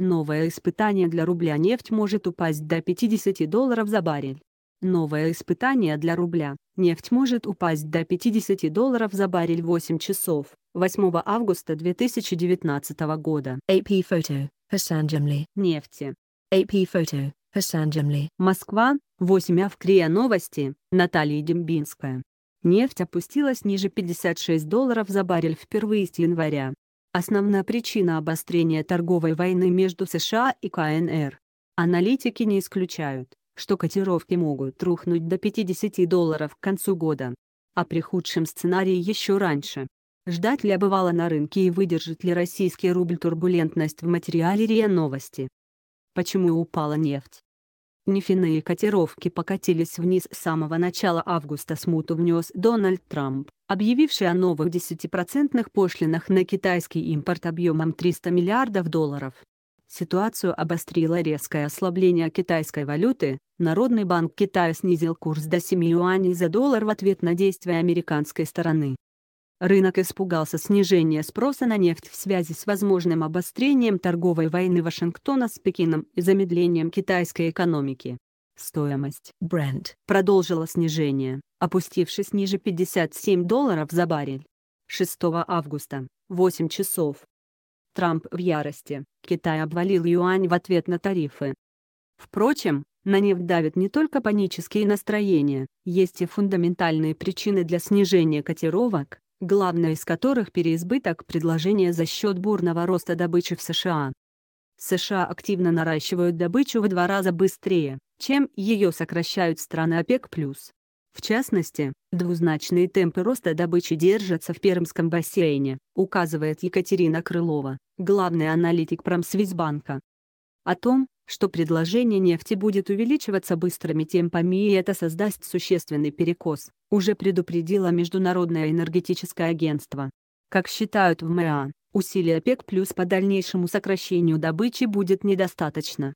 Новое испытание для рубля нефть может упасть до 50 долларов за баррель. Новое испытание для рубля. Нефть может упасть до 50 долларов за баррель 8 часов 8 августа 2019 года. AP Photo. Hassan Джамли. Нефти. AP Photo. Hassan Джамли. Москва. 8 Авкрия новости. Наталья Дембинская. Нефть опустилась ниже 56 долларов за баррель впервые с января. Основная причина обострения торговой войны между США и КНР. Аналитики не исключают, что котировки могут рухнуть до 50 долларов к концу года. А при худшем сценарии еще раньше. Ждать ли обывало на рынке и выдержит ли российский рубль турбулентность в материале РИА Новости? Почему упала нефть? Нефиные котировки покатились вниз с самого начала августа смуту внес Дональд Трамп, объявивший о новых 10% пошлинах на китайский импорт объемом 300 миллиардов долларов. Ситуацию обострило резкое ослабление китайской валюты, Народный банк Китая снизил курс до 7 юаней за доллар в ответ на действия американской стороны. Рынок испугался снижения спроса на нефть в связи с возможным обострением торговой войны Вашингтона с Пекином и замедлением китайской экономики. Стоимость бренд продолжила снижение, опустившись ниже 57 долларов за баррель. 6 августа, 8 часов. Трамп в ярости, Китай обвалил юань в ответ на тарифы. Впрочем, на нефть давят не только панические настроения, есть и фундаментальные причины для снижения котировок, главное из которых переизбыток предложения за счет бурного роста добычи в США. США активно наращивают добычу в два раза быстрее, чем ее сокращают страны ОПЕК+. В частности, двузначные темпы роста добычи держатся в Пермском бассейне, указывает Екатерина Крылова, главный аналитик Промсвязьбанка. О том, что предложение нефти будет увеличиваться быстрыми темпами и это создаст существенный перекос, уже предупредило Международное энергетическое агентство. Как считают в МЭА, усилия ОПЕК плюс по дальнейшему сокращению добычи будет недостаточно.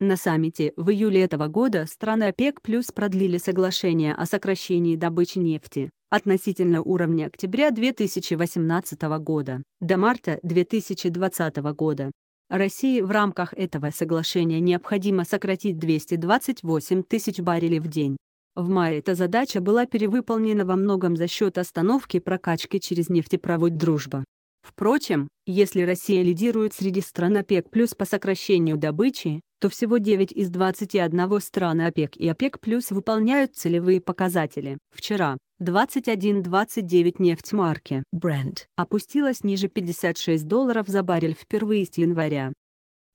На саммите в июле этого года страны ОПЕК плюс продлили соглашение о сокращении добычи нефти относительно уровня октября 2018 года до марта 2020 года России в рамках этого соглашения необходимо сократить 228 тысяч баррелей в день. В мае эта задача была перевыполнена во многом за счет остановки прокачки через нефтепровод «Дружба». Впрочем, если Россия лидирует среди стран ОПЕК плюс по сокращению добычи, то всего 9 из 21 стран ОПЕК и ОПЕК плюс выполняют целевые показатели. Вчера, 21.29 нефть марки Brent опустилась ниже 56 долларов за баррель впервые с января.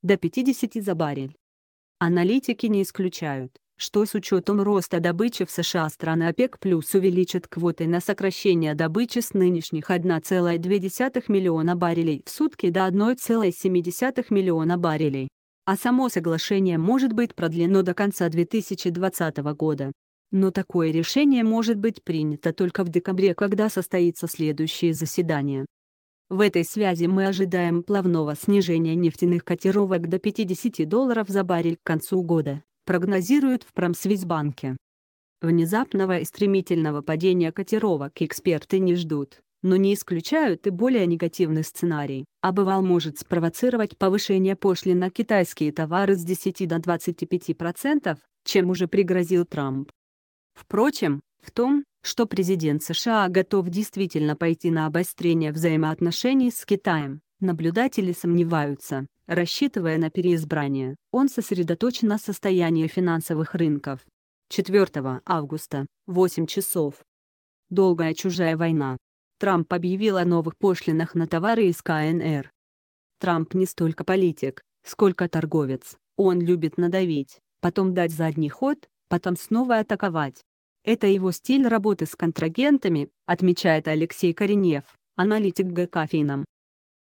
До 50 за баррель. Аналитики не исключают, что с учетом роста добычи в США страны ОПЕК плюс увеличат квоты на сокращение добычи с нынешних 1,2 миллиона баррелей в сутки до 1,7 миллиона баррелей. А само соглашение может быть продлено до конца 2020 года. Но такое решение может быть принято только в декабре, когда состоится следующее заседание. В этой связи мы ожидаем плавного снижения нефтяных котировок до 50 долларов за баррель к концу года, прогнозируют в Промсвязьбанке. Внезапного и стремительного падения котировок эксперты не ждут, но не исключают и более негативный сценарий. Обывал а может спровоцировать повышение пошлин на китайские товары с 10 до 25%, чем уже пригрозил Трамп. Впрочем, в том, что президент США готов действительно пойти на обострение взаимоотношений с Китаем, наблюдатели сомневаются, рассчитывая на переизбрание. Он сосредоточен на состоянии финансовых рынков. 4 августа, 8 часов. Долгая чужая война. Трамп объявил о новых пошлинах на товары из КНР. Трамп не столько политик, сколько торговец, он любит надавить, потом дать задний ход, потом снова атаковать. Это его стиль работы с контрагентами, отмечает Алексей Коренев, аналитик ГК «Финам».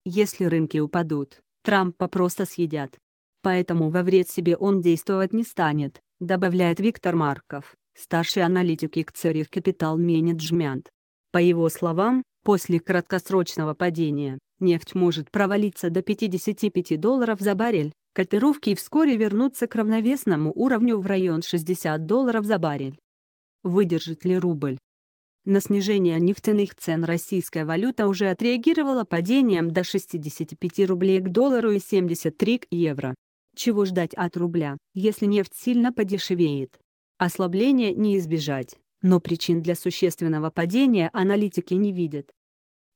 Если рынки упадут, Трампа просто съедят. Поэтому во вред себе он действовать не станет, добавляет Виктор Марков, старший аналитик Икцерих Капитал Менеджмент. По его словам, после краткосрочного падения, нефть может провалиться до 55 долларов за баррель, котировки и вскоре вернутся к равновесному уровню в район 60 долларов за баррель. Выдержит ли рубль? На снижение нефтяных цен российская валюта уже отреагировала падением до 65 рублей к доллару и 73 к евро. Чего ждать от рубля, если нефть сильно подешевеет? Ослабление не избежать, но причин для существенного падения аналитики не видят.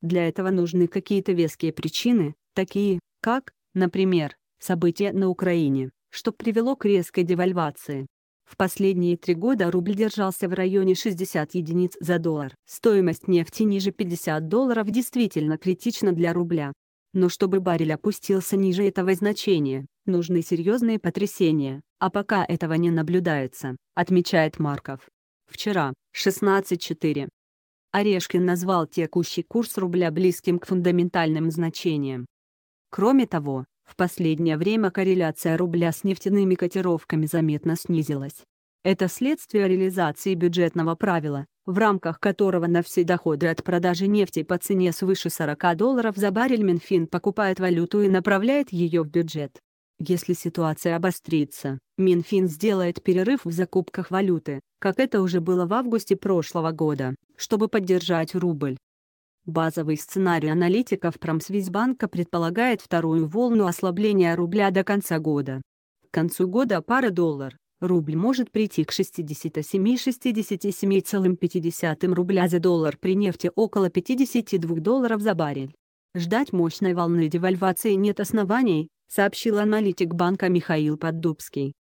Для этого нужны какие-то веские причины, такие, как, например, события на Украине, что привело к резкой девальвации. В последние три года рубль держался в районе 60 единиц за доллар. Стоимость нефти ниже 50 долларов действительно критична для рубля. Но чтобы баррель опустился ниже этого значения, нужны серьезные потрясения, а пока этого не наблюдается, отмечает Марков. Вчера, 16.4. Орешкин назвал текущий курс рубля близким к фундаментальным значениям. Кроме того, в последнее время корреляция рубля с нефтяными котировками заметно снизилась. Это следствие реализации бюджетного правила, в рамках которого на все доходы от продажи нефти по цене свыше 40 долларов за баррель Минфин покупает валюту и направляет ее в бюджет. Если ситуация обострится, Минфин сделает перерыв в закупках валюты, как это уже было в августе прошлого года, чтобы поддержать рубль. Базовый сценарий аналитиков Промсвязьбанка предполагает вторую волну ослабления рубля до конца года. К концу года пара доллар рубль может прийти к 67-67,5 рубля за доллар при нефти около 52 долларов за баррель. Ждать мощной волны девальвации нет оснований, сообщил аналитик банка Михаил Поддубский.